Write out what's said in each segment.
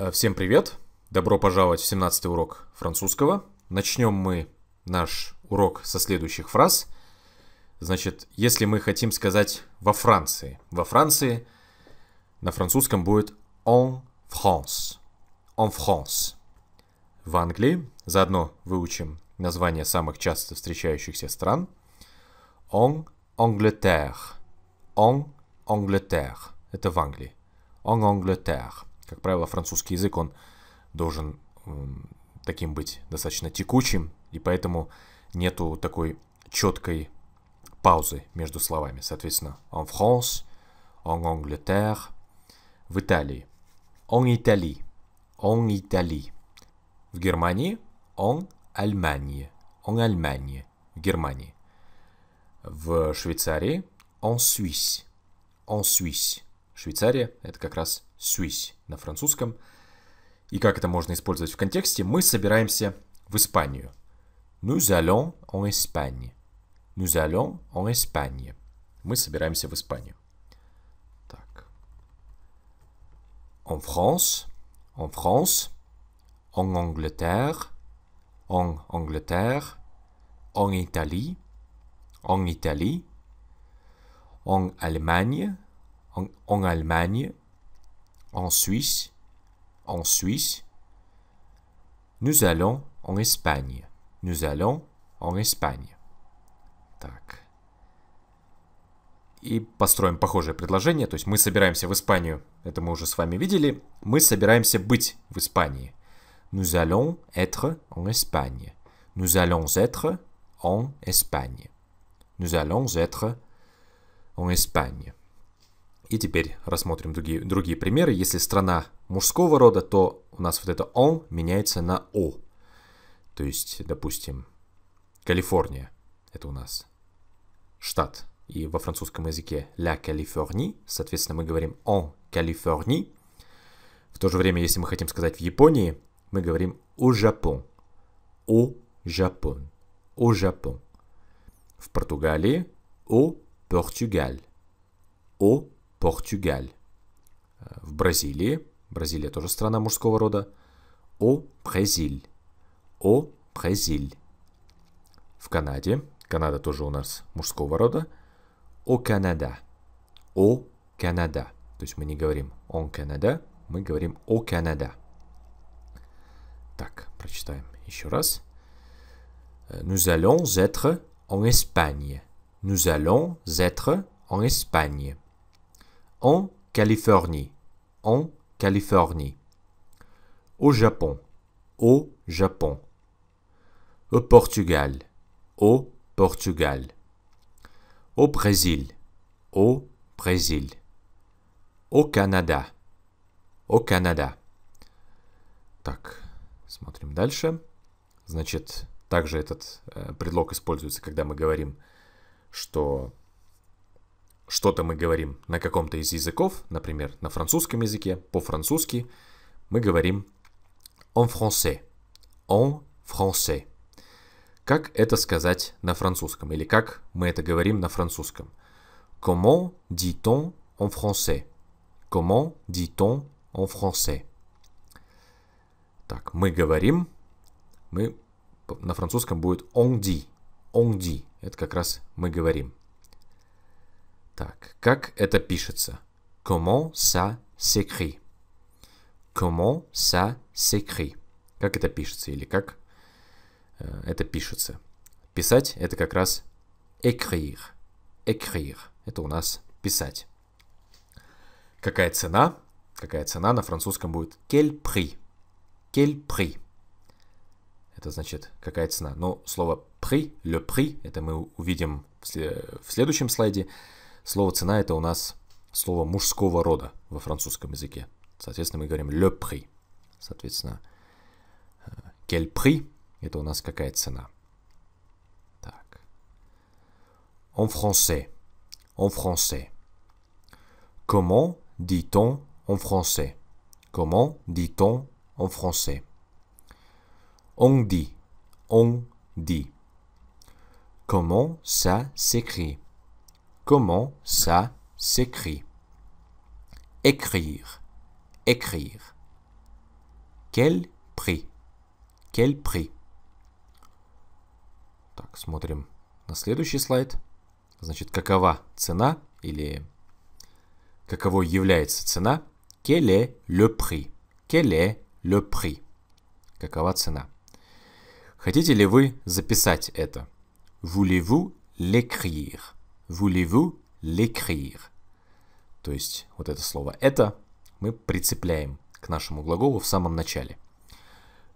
Э, всем привет! Добро пожаловать в 17 урок французского. Начнем мы наш урок со следующих фраз. Значит, если мы хотим сказать «во Франции», во Франции на французском будет «en France», «en France». В Англии заодно выучим название самых часто встречающихся стран. «En Angleterre», «en Angleterre» — это в Англии. «en Angleterre». Как правило, французский язык, он должен таким быть достаточно текучим, и поэтому нету такой четкой паузы между словами. Соответственно, en France, en Angleterre, в Италии, en Italie, en Italie. В Германии, en Allemagne, en Allemagne, в Германии. В Швейцарии, en Suisse, en Suisse, Швейцария – это как раз Suisse на французском. И как это можно использовать в контексте? Мы собираемся в Испанию. Nous allons en Espagne. Nous allons en Espagne. Мы собираемся в Испанию. Так. En France. En France. En Angleterre. En Angleterre. En Italie. En Italie. En Allemagne. en, Allemagne, en Suisse, en Suisse. Nous allons en Espagne. Nous allons en Espagne. Так. И построим похожее предложение. То есть мы собираемся в Испанию. Это мы уже с вами видели. Мы собираемся быть в Испании. Nous allons être en Espagne. Nous allons être en Espagne. Nous allons être en Espagne. И теперь рассмотрим другие, другие примеры. Если страна мужского рода, то у нас вот это он меняется на о. То есть, допустим, Калифорния – это у нас штат. И во французском языке «la Californie», соответственно, мы говорим «en Californie». В то же время, если мы хотим сказать «в Японии», мы говорим «au Japon», «au Japon», «au Japon». В Португалии «au Portugal», «au Португаль. Э, в Бразилии, Бразилия тоже страна мужского рода, О Бразиль. О Бразиль. В Канаде, Канада тоже у нас мужского рода, О Канада. О Канада. То есть мы не говорим он Канада, мы говорим о Канада. Так, прочитаем еще раз. Э, Nous allons être en Espagne. Nous allons être en Espagne en Californie, en Californie. Au Japon, au Japon. Au Portugal, au Portugal. Au Brésil, au Brésil. Au Canada, au Canada. Так, смотрим дальше. Значит, также этот э, предлог используется, когда мы говорим, что что-то мы говорим на каком-то из языков, например, на французском языке, по-французски, мы говорим en français, en français. Как это сказать на французском? Или как мы это говорим на французском? Comment dit-on en français? Comment dit-on en français? Так, мы говорим, мы на французском будет on dit, on dit. Это как раз мы говорим. Так, как это пишется? Comment ça s'écrit? Comment ça s'écrit? Как это пишется или как э, это пишется? Писать это как раз écrire. Écrire. Это у нас писать. Какая цена? Какая цена на французском будет? Quel prix? Quel prix? Это значит, какая цена. Но ну, слово prix, le prix, это мы увидим в следующем слайде. Слово «цена» — это у нас слово мужского рода во французском языке. Соответственно, мы говорим «le prix». Соответственно, э, «quel prix» — это у нас какая цена. Так. En français. En français. Comment dit-on en français? Comment dit-on en français? On dit. On dit. Comment ça s'écrit? comment ça s'écrit. Écrire, écrire. Quel prix, quel prix. Так, смотрим на следующий слайд. Значит, какова цена или каково является цена? Quel est le prix? Quel est le prix? Какова цена? Хотите ли вы записать это? Voulez-vous l'écrire? Voulez-vous l'écrire? То есть вот это слово «это» мы прицепляем к нашему глаголу в самом начале.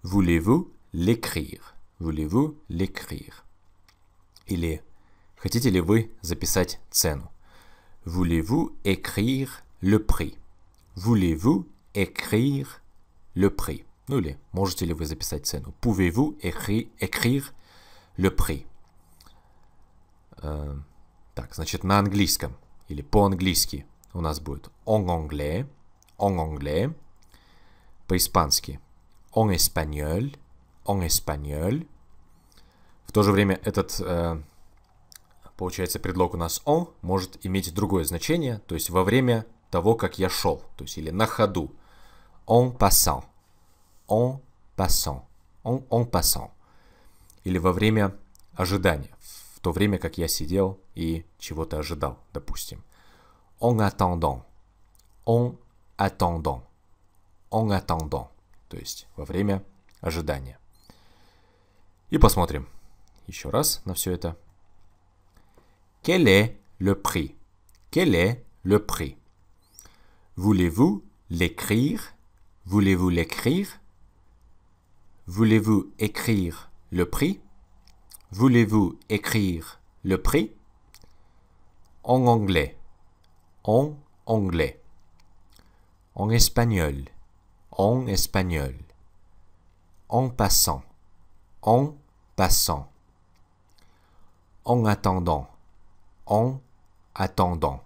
Voulez-vous l'écrire? Voulez-vous l'écrire? Или хотите ли вы записать цену? Voulez-vous écrire le prix? Voulez-vous écrire le prix? Ну или можете ли вы записать цену? Pouvez-vous écrire, écrire le prix? Так, значит, на английском или по-английски у нас будет он anglais, он anglais, по-испански он испаньоль он испаньоль В то же время этот, э, получается, предлог у нас он может иметь другое значение, то есть во время того, как я шел, то есть или на ходу. Он passant, он passant, он, он Или во время ожидания, в то время как я сидел и чего-то ожидал, допустим. En attendant. En attendant. En attendant. То есть во время ожидания. И посмотрим еще раз на все это. Quel est le prix? Quel est le prix? Voulez-vous l'écrire? Voulez-vous l'écrire? Voulez-vous écrire le prix? Voulez-vous écrire le prix en anglais En anglais. En espagnol En espagnol. En passant En passant. En attendant En attendant.